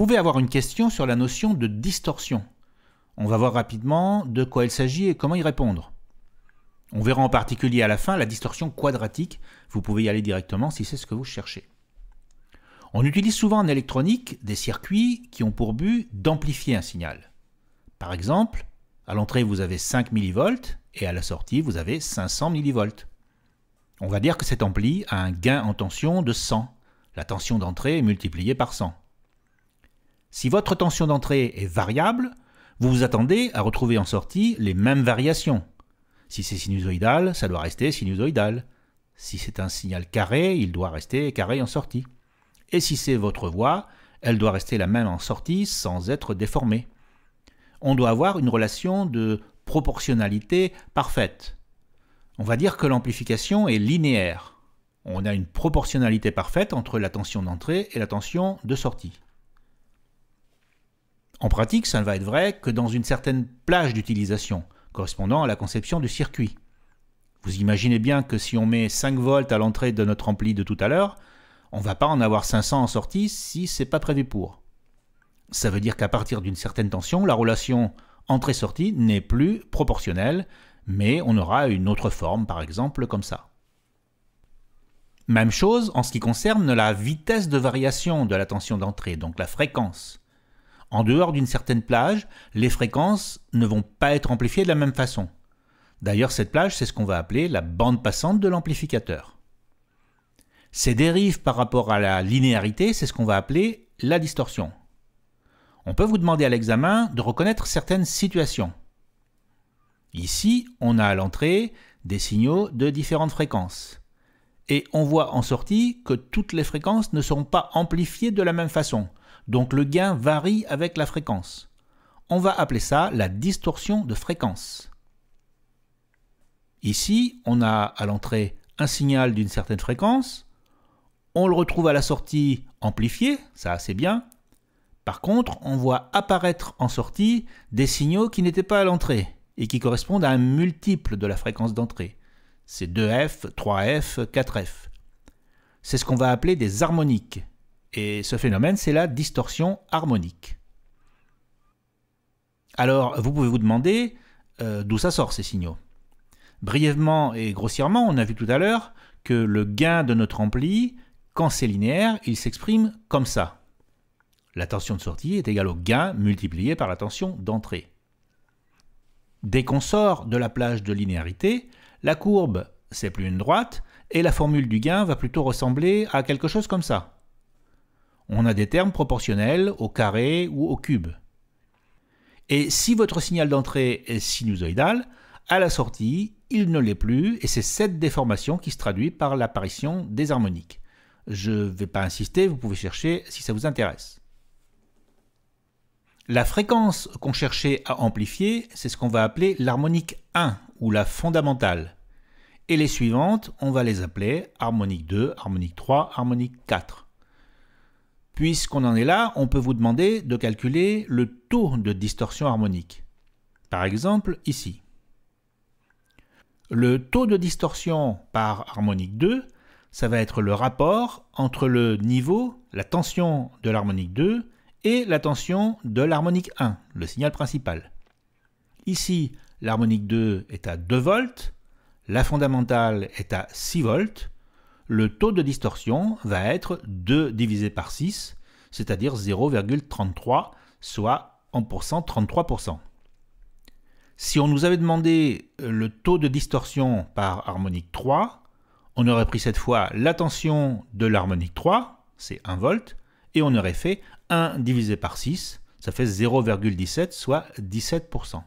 pouvez avoir une question sur la notion de distorsion. On va voir rapidement de quoi il s'agit et comment y répondre. On verra en particulier à la fin la distorsion quadratique. Vous pouvez y aller directement si c'est ce que vous cherchez. On utilise souvent en électronique des circuits qui ont pour but d'amplifier un signal. Par exemple, à l'entrée vous avez 5 mV et à la sortie vous avez 500 mV. On va dire que cet ampli a un gain en tension de 100. La tension d'entrée est multipliée par 100. Si votre tension d'entrée est variable, vous vous attendez à retrouver en sortie les mêmes variations. Si c'est sinusoïdal, ça doit rester sinusoïdal. Si c'est un signal carré, il doit rester carré en sortie. Et si c'est votre voix, elle doit rester la même en sortie sans être déformée. On doit avoir une relation de proportionnalité parfaite. On va dire que l'amplification est linéaire. On a une proportionnalité parfaite entre la tension d'entrée et la tension de sortie. En pratique, ça ne va être vrai que dans une certaine plage d'utilisation, correspondant à la conception du circuit. Vous imaginez bien que si on met 5 volts à l'entrée de notre ampli de tout à l'heure, on ne va pas en avoir 500 en sortie si c'est pas prévu pour. Ça veut dire qu'à partir d'une certaine tension, la relation entrée-sortie n'est plus proportionnelle, mais on aura une autre forme, par exemple comme ça. Même chose en ce qui concerne la vitesse de variation de la tension d'entrée, donc la fréquence. En dehors d'une certaine plage, les fréquences ne vont pas être amplifiées de la même façon. D'ailleurs, cette plage, c'est ce qu'on va appeler la bande passante de l'amplificateur. Ces dérives par rapport à la linéarité, c'est ce qu'on va appeler la distorsion. On peut vous demander à l'examen de reconnaître certaines situations. Ici, on a à l'entrée des signaux de différentes fréquences. Et on voit en sortie que toutes les fréquences ne sont pas amplifiées de la même façon. Donc le gain varie avec la fréquence. On va appeler ça la distorsion de fréquence. Ici, on a à l'entrée un signal d'une certaine fréquence. On le retrouve à la sortie amplifié, ça c'est bien. Par contre, on voit apparaître en sortie des signaux qui n'étaient pas à l'entrée et qui correspondent à un multiple de la fréquence d'entrée. C'est 2F, 3F, 4F. C'est ce qu'on va appeler des harmoniques. Et ce phénomène, c'est la distorsion harmonique. Alors, vous pouvez vous demander euh, d'où ça sort ces signaux. Brièvement et grossièrement, on a vu tout à l'heure que le gain de notre ampli, quand c'est linéaire, il s'exprime comme ça. La tension de sortie est égale au gain multiplié par la tension d'entrée. Dès qu'on sort de la plage de linéarité, la courbe, c'est plus une droite, et la formule du gain va plutôt ressembler à quelque chose comme ça on a des termes proportionnels au carré ou au cube. Et si votre signal d'entrée est sinusoïdal, à la sortie, il ne l'est plus, et c'est cette déformation qui se traduit par l'apparition des harmoniques. Je ne vais pas insister, vous pouvez chercher si ça vous intéresse. La fréquence qu'on cherchait à amplifier, c'est ce qu'on va appeler l'harmonique 1, ou la fondamentale. Et les suivantes, on va les appeler harmonique 2, harmonique 3, harmonique 4. Puisqu'on en est là, on peut vous demander de calculer le taux de distorsion harmonique. Par exemple, ici. Le taux de distorsion par harmonique 2, ça va être le rapport entre le niveau, la tension de l'harmonique 2 et la tension de l'harmonique 1, le signal principal. Ici, l'harmonique 2 est à 2 volts, la fondamentale est à 6 volts, le taux de distorsion va être 2 divisé par 6, c'est-à-dire 0,33, soit en 33%. Si on nous avait demandé euh, le taux de distorsion par harmonique 3, on aurait pris cette fois la tension de l'harmonique 3, c'est 1 volt, et on aurait fait 1 divisé par 6, ça fait 0,17, soit 17%.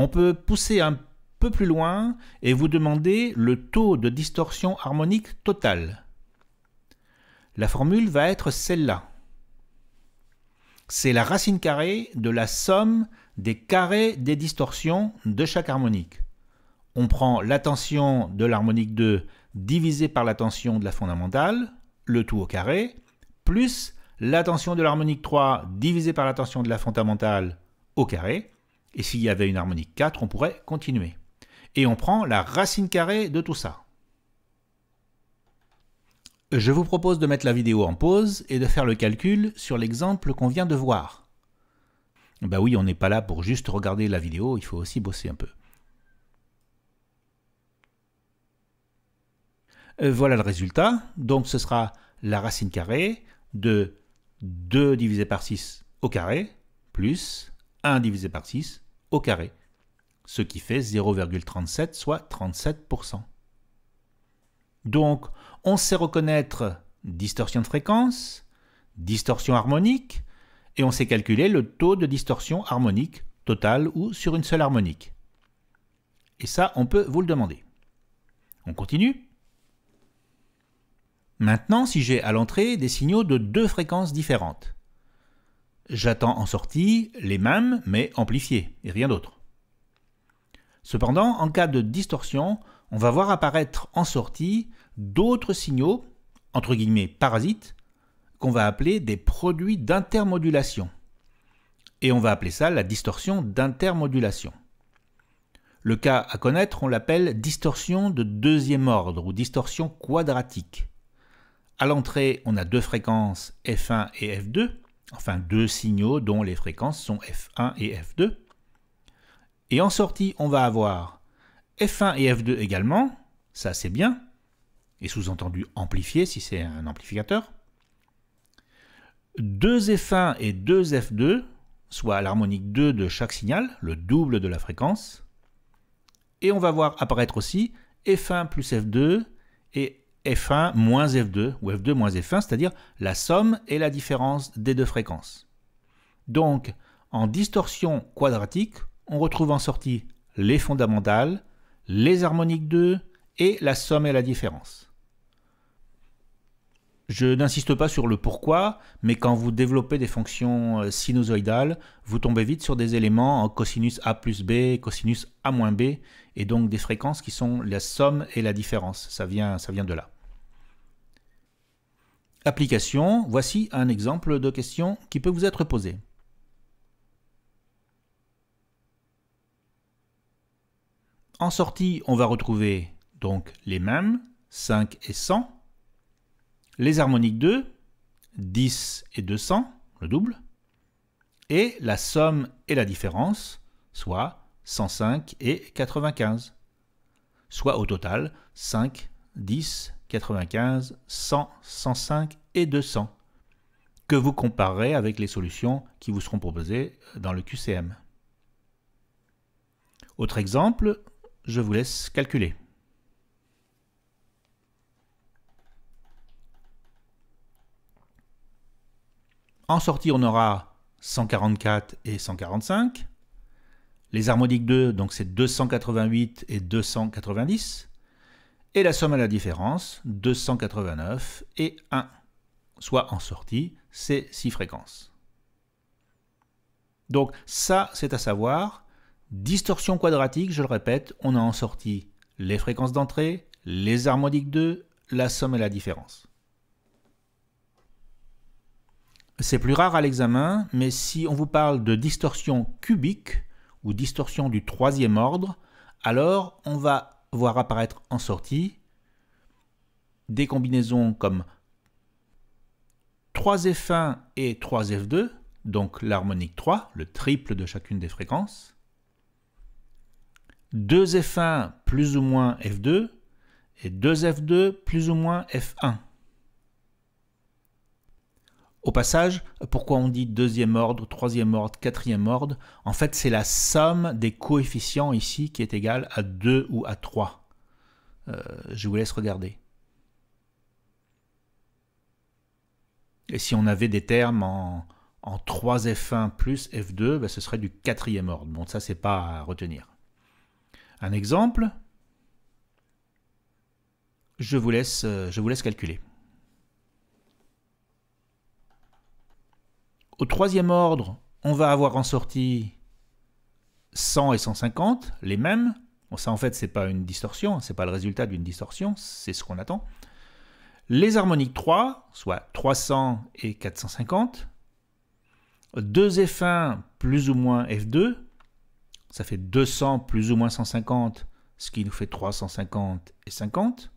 On peut pousser un peu peu plus loin et vous demandez le taux de distorsion harmonique totale. La formule va être celle-là. C'est la racine carrée de la somme des carrés des distorsions de chaque harmonique. On prend la tension de l'harmonique 2 divisée par la tension de la fondamentale, le tout au carré, plus la tension de l'harmonique 3 divisée par la tension de la fondamentale au carré. Et s'il y avait une harmonique 4, on pourrait continuer et on prend la racine carrée de tout ça. Je vous propose de mettre la vidéo en pause et de faire le calcul sur l'exemple qu'on vient de voir. ben oui, on n'est pas là pour juste regarder la vidéo, il faut aussi bosser un peu. Euh, voilà le résultat. Donc ce sera la racine carrée de 2 divisé par 6 au carré plus 1 divisé par 6 au carré ce qui fait 0,37, soit 37%. Donc, on sait reconnaître distorsion de fréquence, distorsion harmonique, et on sait calculer le taux de distorsion harmonique totale ou sur une seule harmonique. Et ça, on peut vous le demander. On continue. Maintenant, si j'ai à l'entrée des signaux de deux fréquences différentes, j'attends en sortie les mêmes mais amplifiés et rien d'autre. Cependant, en cas de distorsion, on va voir apparaître en sortie d'autres signaux, entre guillemets parasites, qu'on va appeler des produits d'intermodulation. Et on va appeler ça la distorsion d'intermodulation. Le cas à connaître, on l'appelle distorsion de deuxième ordre ou distorsion quadratique. À l'entrée, on a deux fréquences F1 et F2, enfin deux signaux dont les fréquences sont F1 et F2. Et en sortie, on va avoir F1 et F2 également, ça c'est bien, et sous-entendu amplifié si c'est un amplificateur. 2 F1 et 2 F2, soit l'harmonique 2 de chaque signal, le double de la fréquence. Et on va voir apparaître aussi F1 plus F2 et F1 moins F2, ou F2 moins F1, c'est-à-dire la somme et la différence des deux fréquences. Donc, en distorsion quadratique, on retrouve en sortie les fondamentales, les harmoniques 2 et la somme et la différence. Je n'insiste pas sur le pourquoi, mais quand vous développez des fonctions euh, sinusoïdales, vous tombez vite sur des éléments en cosinus a plus b, cosinus a moins b, et donc des fréquences qui sont la somme et la différence. Ça vient, ça vient de là. Application, voici un exemple de question qui peut vous être posée. En sortie, on va retrouver donc les mêmes, 5 et 100. Les harmoniques 2, 10 et 200, le double. Et la somme et la différence, soit 105 et 95. Soit au total 5, 10, 95, 100, 105 et 200 que vous comparerez avec les solutions qui vous seront proposées dans le QCM. Autre exemple, je vous laisse calculer. En sortie, on aura 144 et 145. Les harmoniques 2, donc c'est 288 et 290. Et la somme à la différence, 289 et 1. Soit en sortie, c'est 6 fréquences. Donc ça, c'est à savoir. Distorsion quadratique, je le répète, on a en sortie les fréquences d'entrée, les harmoniques 2, la somme et la différence. C'est plus rare à l'examen, mais si on vous parle de distorsion cubique ou distorsion du troisième ordre, alors on va voir apparaître en sortie des combinaisons comme 3F1 et 3F2, donc l'harmonique 3, le triple de chacune des fréquences, 2 F1 plus ou moins F2 et 2 F2 plus ou moins F1. Au passage, pourquoi on dit deuxième ordre, troisième ordre, quatrième ordre En fait, c'est la somme des coefficients ici qui est égale à 2 ou à 3. Euh, je vous laisse regarder. Et si on avait des termes en, 3F1 plus F2, ben, ce serait du quatrième ordre. Bon, ça, c'est pas à retenir. Un exemple, je vous laisse, euh, je vous laisse calculer. Au troisième ordre, on va avoir en sortie 100 et 150, les mêmes. Bon, ça en fait, c'est pas une distorsion, c'est pas le résultat d'une distorsion, c'est ce qu'on attend. Les harmoniques 3, soit 300 et 450. 2 F1 plus ou moins F2, ça fait 200 plus ou moins 150, ce qui nous fait 350 et 50.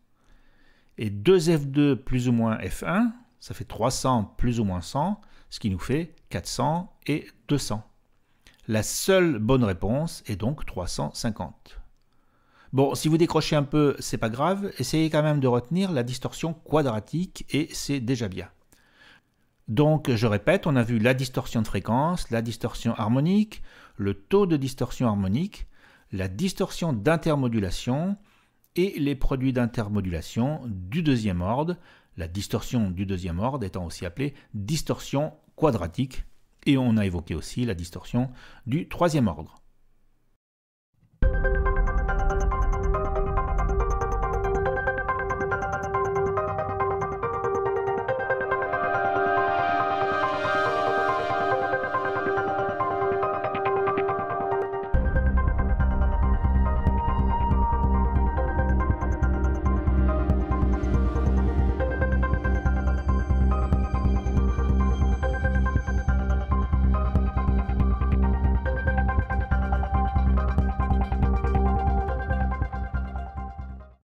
Et 2F2 plus ou moins F1, ça fait 300 plus ou moins 100, ce qui nous fait 400 et 200. La seule bonne réponse est donc 350. Bon, si vous décrochez un peu, c'est pas grave, essayez quand même de retenir la distorsion quadratique et c'est déjà bien. Donc, je répète, on a vu la distorsion de fréquence, la distorsion harmonique, le taux de distorsion harmonique, la distorsion d'intermodulation et les produits d'intermodulation du deuxième ordre, la distorsion du deuxième ordre étant aussi appelée distorsion quadratique, et on a évoqué aussi la distorsion du troisième ordre.